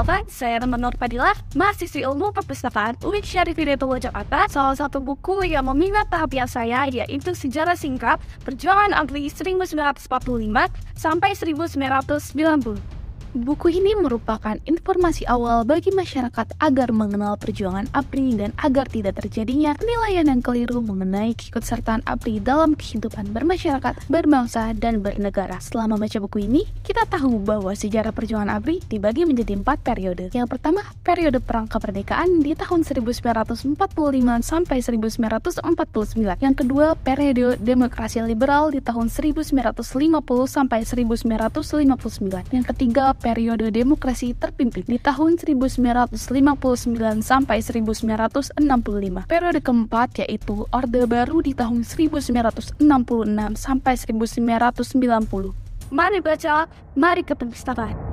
perkenalkan, saya Nur Padilla, mahasiswi ilmu perpustakaan UIN Syarif Hidayatullah Jakarta. Salah satu buku yang meminat perhatian saya yaitu Sejarah Singkat Perjuangan puluh 1945 sampai 1990. Buku ini merupakan informasi awal bagi masyarakat agar mengenal perjuangan APRI dan agar tidak terjadinya penilaian yang keliru mengenai keikutsertaan APRI dalam kehidupan bermasyarakat, berbangsa, dan bernegara. Selama membaca buku ini, kita tahu bahwa sejarah perjuangan APRI dibagi menjadi empat periode. Yang pertama, periode Perang Kemerdekaan di tahun 1945 sampai 1949. Yang kedua, periode Demokrasi Liberal di tahun 1950 sampai 1959. Yang ketiga, periode demokrasi terpimpin di tahun 1959 sampai 1965. Periode keempat yaitu Orde Baru di tahun 1966 sampai 1990. Mari baca, mari ke perpustakaan.